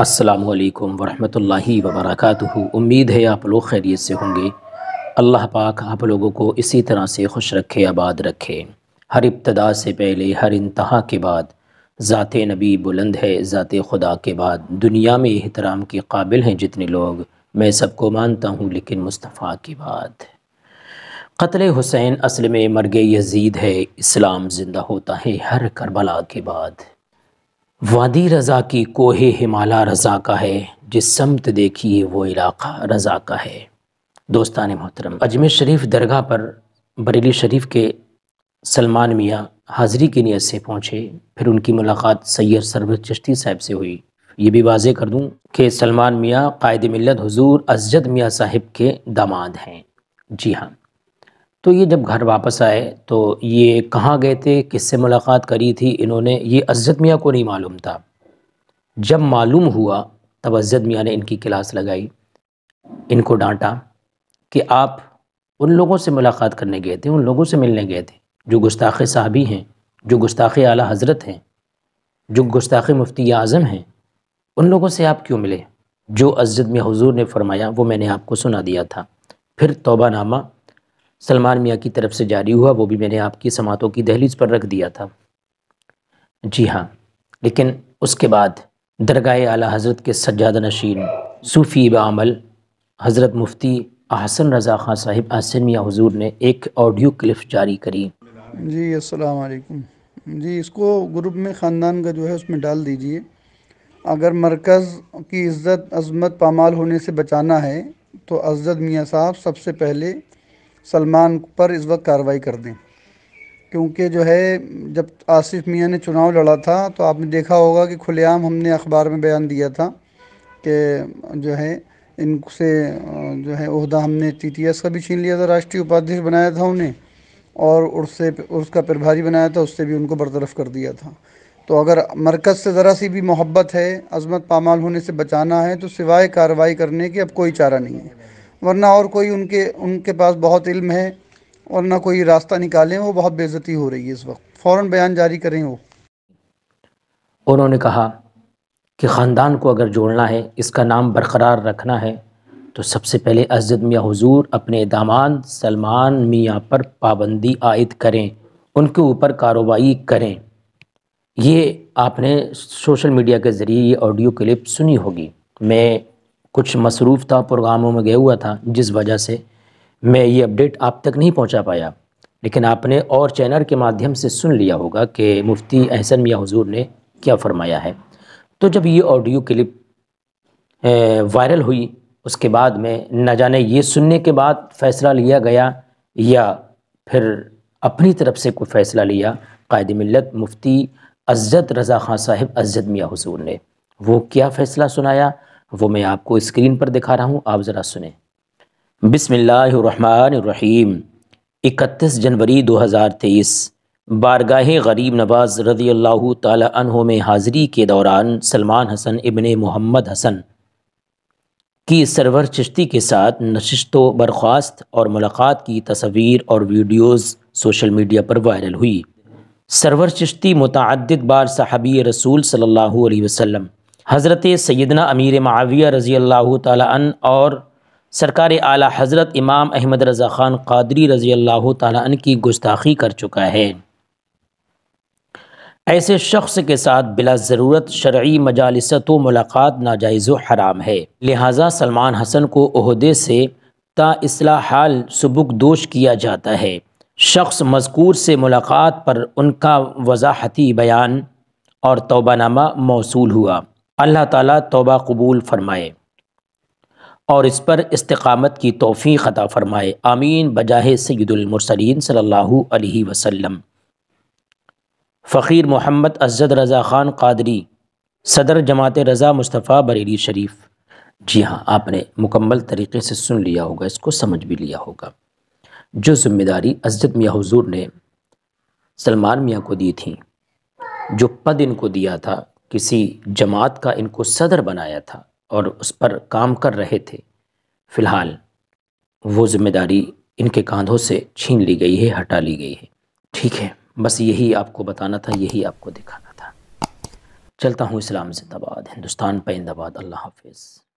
असलकम वरहमल वबरक उम्मीद है आप लोग खैरियत से होंगे अल्लाह पाक आप लोगों को इसी तरह से खुश रखे आबाद रखे हर इब्तदा से पहले हर इंतहा के बाद ज़ात नबी बुलंद है ज़ात खुदा के बाद दुनिया में एहतराम के काबिल हैं जितने लोग मैं सबको मानता हूँ लेकिन मुस्तफ़ा के बाद कत्ल हुसैन असल में मरग यजीद है इस्लाम ज़िंदा होता है हर करबला के बाद वादी रज़ा की कोहे हिमाल रज़ा का है जिस समत देखिए वो इलाक़ा रज़ा का है दोस्तान मोहतरम अजमेर शरीफ दरगाह पर बरेली शरीफ के सलमान मियाँ हाज़री की नीयत से पहुँचे फिर उनकी मुलाकात सैयद सरबत चश्ती साहब से हुई ये भी वाजे कर दूँ कि सलमान मियाँ कायद मिलत हजूर अजद मियाँ साहिब के दामाद हैं जी हाँ तो ये जब घर वापस आए तो ये कहाँ गए थे किससे मुलाकात करी थी इन्होंने ये अज्जत मियाँ को नहीं मालूम था जब मालूम हुआ तब अज्जत मियाँ ने इनकी क्लास लगाई इनको डांटा कि आप उन लोगों से मुलाकात करने गए थे उन लोगों से मिलने गए थे जो गुस्ताख साहबी हैं जो गुस्ताख आला हज़रत हैं जो गुस्ताख मुफ्ती आज़म हैं उन लोगों से आप क्यों मिले जो अज्जत मियाँ हजूर ने फरमाया वो मैंने आपको सुना दिया था फिर तोबा नामा सलमान मियाँ की तरफ से जारी हुआ वो भी मैंने आपकी समातों की दहलीज पर रख दिया था जी हाँ लेकिन उसके बाद दरगाह आला हज़रत के सज्जाद नशीन सूफ़ी बामल हज़रत मुफ्ती अहसन रज़ा खां साहिब अहसन मियाँ हजूर ने एक ऑडियो क्लिप जारी करी जी असलकुम जी इसको ग्रुप में ख़ानदान का जो है उसमें डाल दीजिए अगर मरकज़ की इज़्ज़त अजमत पामाल होने से बचाना है तो अजद मियाँ साहब सबसे पहले सलमान पर इस वक्त कार्रवाई कर दें क्योंकि जो है जब आसिफ मियाँ ने चुनाव लड़ा था तो आपने देखा होगा कि खुलेआम हमने अखबार में बयान दिया था कि जो है इनसे जो है उहदा हमने टी टी एस का भी छीन लिया था राष्ट्रीय उपाध्यक्ष बनाया था उन्हें और उससे उसका प्रभारी बनाया था उससे भी उनको बरतरफ कर दिया था तो अगर मरकज़ से ज़रा सी भी मोहब्बत है अजमत पामाल होने से बचाना है तो सिवाय कार्रवाई करने के अब कोई चारा नहीं है वरना और कोई उनके उनके पास बहुत इल्म है और ना कोई रास्ता निकालें वो बहुत बेजती हो रही है इस वक्त फ़ौर बयान जारी करें वो उन्होंने कहा कि ख़ानदान को अगर जोड़ना है इसका नाम बरकरार रखना है तो सबसे पहले अजद मियाँ हजूर अपने दामान सलमान मियाँ पर पाबंदी आयद करें उनके ऊपर कार्रवाई करें ये आपने सोशल मीडिया के ज़रिए ये ऑडियो क्लिप सुनी होगी मैं कुछ मसरूफ़ था प्रोग्रामों में गया हुआ था जिस वजह से मैं ये अपडेट आप तक नहीं पहुंचा पाया लेकिन आपने और चैनल के माध्यम से सुन लिया होगा कि मुफ्ती अहसन मियाँ हजूर ने क्या फ़रमाया है तो जब ये ऑडियो क्लिप वायरल हुई उसके बाद में न जाने ये सुनने के बाद फ़ैसला लिया गया या फिर अपनी तरफ से कोई फ़ैसला लिया कायद मिलत मुफ्ती अजद रज़ा ख़ान साहब अजद मियाँ हजूर ने वो क्या फ़ैसला सुनाया वो मैं आपको स्क्रीन पर दिखा रहा हूँ आप ज़रा सुने बिसमीम इकतीस जनवरी दो हज़ार तेईस बारगाह गरीब नवाज रजी अल्लाह तहों में हाज़िरी के दौरान सलमान हसन इबन मोहम्मद हसन की सरवर चश्ती के साथ नशिस्त बर्ख्वास्त और मुलाकात की तस्वीर और वीडियोज़ सोशल मीडिया पर वायरल हुई सरवर चश्ती मुतद बार साहबी रसूल सल्लल्लाहु अलैहि वसल्लम हज़रत सैदना अमीर माविया रज़ी अल्लाह तन और सरकार आला हज़रत इमाम अहमद रज़ा ख़ान कादरी रज़ी अल्लाह तन की गुस्ताखी कर चुका है ऐसे शख्स के साथ बिला ज़रूरत शर्य मजालसत व मुलाकात नाजायज़ हराम है लिहाजा सलमान हसन को अहदे से तासला हाल सबुक दोष किया जाता है शख्स मजकूर से मुलाकात पर उनका वजाहती बयान और तोबानामा मौसू हुआ अल्लाह ताला तौबा कबूल फरमाए और इस पर इस्तकामत की तोफ़ी ख़ता फ़रमाए आमीन बजाह सैदुलमरसलिन सल्लल्लाहु अलैहि वसल्लम फ़कीर मोहम्मद अजद रज़ा ख़ान कादरी सदर जमात रज़ा मुस्तफ़ा बरेली शरीफ जी हाँ आपने मुकम्मल तरीके से सुन लिया होगा इसको समझ भी लिया होगा जो ज़िम्मेदारी अजद मियाँ हजूर ने सलमान मियाँ को दी थी जो पद इनको दिया था किसी जमात का इनको सदर बनाया था और उस पर काम कर रहे थे फ़िलहाल वो ज़िम्मेदारी इनके कांधों से छीन ली गई है हटा ली गई है ठीक है बस यही आपको बताना था यही आपको दिखाना था चलता हूँ इस्लाम जिंदाबाद हिंदुस्तान पर जिंदाबाद अल्लाह हाफिज़